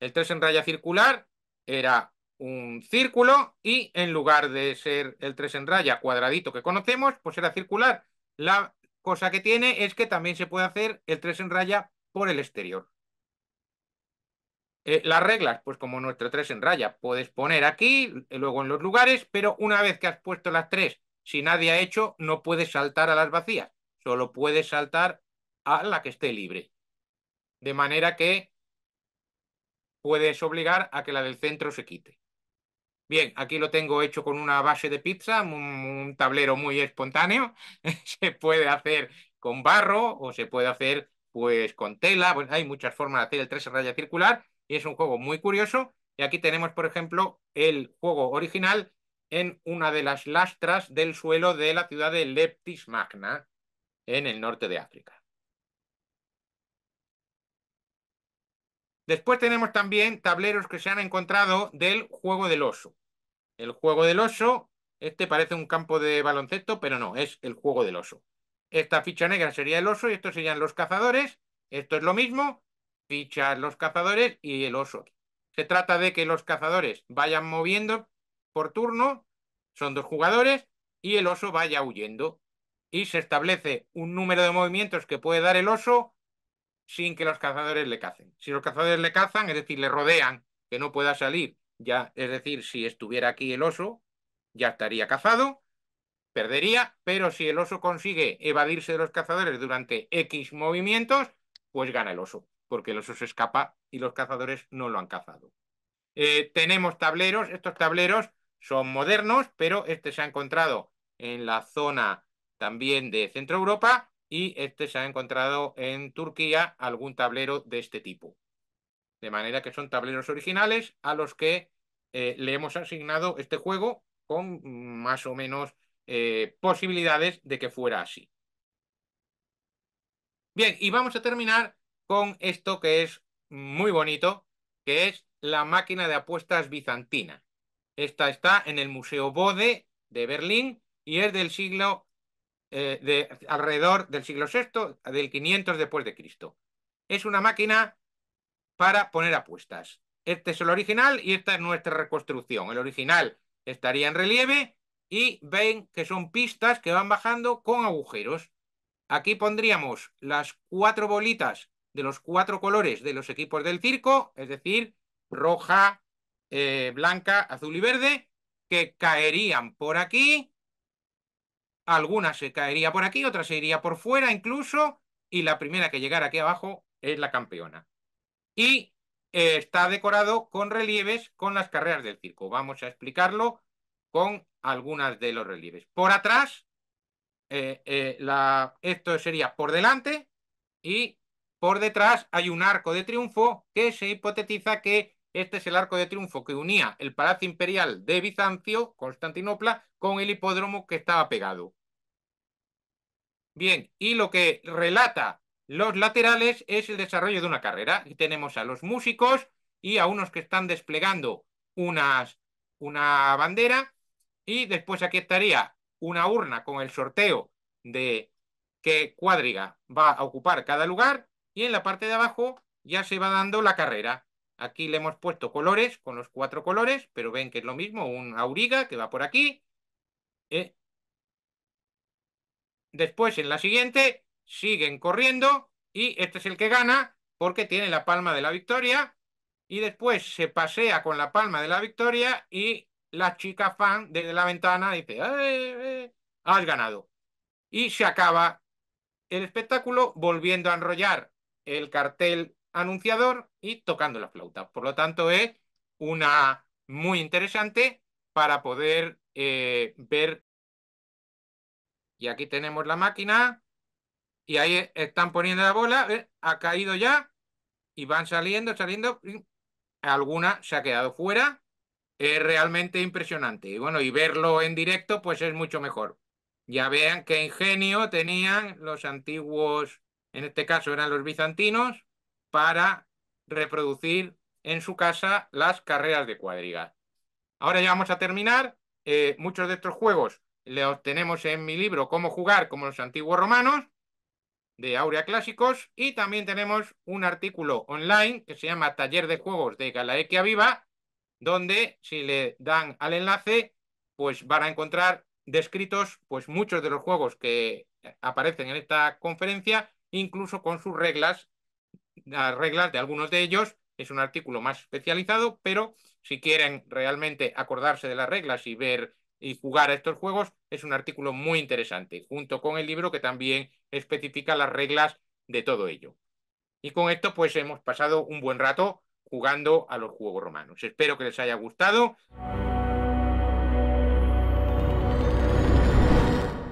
El 3 en raya circular era un círculo y en lugar de ser el 3 en raya cuadradito que conocemos, pues era circular. La cosa que tiene es que también se puede hacer el 3 en raya por el exterior. Eh, las reglas, pues como nuestro 3 en raya, puedes poner aquí, eh, luego en los lugares, pero una vez que has puesto las tres, si nadie ha hecho, no puedes saltar a las vacías, solo puedes saltar a la que esté libre. De manera que puedes obligar a que la del centro se quite. Bien, aquí lo tengo hecho con una base de pizza, un, tablero muy espontáneo. se puede hacer con barro o se puede hacer pues con tela. Pues, hay muchas formas de hacer el 3 raya circular y es un juego muy curioso. Y aquí tenemos, por ejemplo, el juego original en una de las lastras del suelo de la ciudad de Leptis Magna, en el norte de África. Después tenemos también tableros que se han encontrado del juego del oso. El juego del oso, este parece un campo de baloncesto, pero no, es el juego del oso. Esta ficha negra sería el oso y estos serían los cazadores. Esto es lo mismo, fichas los cazadores y el oso. Se trata de que los cazadores vayan moviendo por turno, son dos jugadores, y el oso vaya huyendo. Y se establece un número de movimientos que puede dar el oso sin que los cazadores le cacen. Si los cazadores le cazan, es decir, le rodean, que no pueda salir, ya, es decir, si estuviera aquí el oso, ya estaría cazado, perdería, pero si el oso consigue evadirse de los cazadores durante X movimientos, pues gana el oso, porque el oso se escapa y los cazadores no lo han cazado. Eh, tenemos tableros, estos tableros son modernos, pero este se ha encontrado en la zona también de Centro Europa y este se ha encontrado en Turquía algún tablero de este tipo. De manera que son tableros originales a los que eh, le hemos asignado este juego con más o menos eh, posibilidades de que fuera así. Bien, y vamos a terminar con esto que es muy bonito, que es la máquina de apuestas bizantina. Esta está en el Museo Bode de Berlín y es del siglo eh, de alrededor del siglo VI, del 500 después de Cristo. Es una máquina para poner apuestas. Este es el original y esta es nuestra reconstrucción. El original estaría en relieve y ven que son pistas que van bajando con agujeros. Aquí pondríamos las cuatro bolitas de los cuatro colores de los equipos del circo, es decir, roja, eh, blanca, azul y verde, que caerían por aquí algunas se caería por aquí, otra se iría por fuera incluso, y la primera que llegara aquí abajo es la campeona. Y eh, está decorado con relieves con las carreras del circo. Vamos a explicarlo con algunas de los relieves. Por atrás, eh, eh, esto sería por delante y por detrás hay un arco de triunfo que se hipotetiza que este es el arco de triunfo que unía el Palacio Imperial de Bizancio, Constantinopla, con el hipódromo que estaba pegado. Bien, y lo que relata los laterales es el desarrollo de una carrera. Y tenemos a los músicos y a unos que están desplegando una bandera. Y después aquí estaría una urna con el sorteo de qué cuadriga va a ocupar cada lugar. Y en la parte de abajo ya se va dando la carrera. Aquí le hemos puesto colores con los cuatro colores, pero ven que es lo mismo, un auriga que va por aquí, eh, Después en la siguiente siguen corriendo y este es el que gana porque tiene la palma de la victoria y después se pasea con la palma de la victoria y la chica fan desde la ventana dice, eh, eh, has ganado. Y se acaba el espectáculo volviendo a enrollar el cartel anunciador y tocando la flauta. Por lo tanto, es una muy interesante para poder eh, ver y aquí tenemos la máquina. Y ahí e, están poniendo la bola. ¿eh? Ha caído ya. Y van saliendo, saliendo. Alguna se ha quedado fuera. Es realmente impresionante. Y bueno, y verlo en directo, pues es mucho mejor. Ya vean qué ingenio tenían los antiguos, en este caso eran los bizantinos, para reproducir en su casa las carreras de cuadriga. Ahora ya vamos a terminar. Eh, muchos de estos juegos lo tenemos en mi libro Cómo jugar como los antiguos romanos, de Aurea Clásicos, y también tenemos un artículo online que se llama Taller de Juegos de Galaequia Viva, donde si le dan al enlace, pues van a encontrar descritos pues muchos de los juegos que aparecen en esta conferencia, incluso con sus reglas, las reglas de algunos de ellos. Es un artículo más especializado, pero si quieren realmente acordarse de las reglas y ver y jugar a estos juegos es un artículo muy interesante, junto con el libro que también especifica las reglas de todo ello. Y con esto pues hemos pasado un buen rato jugando a los juegos romanos. Espero que les haya gustado.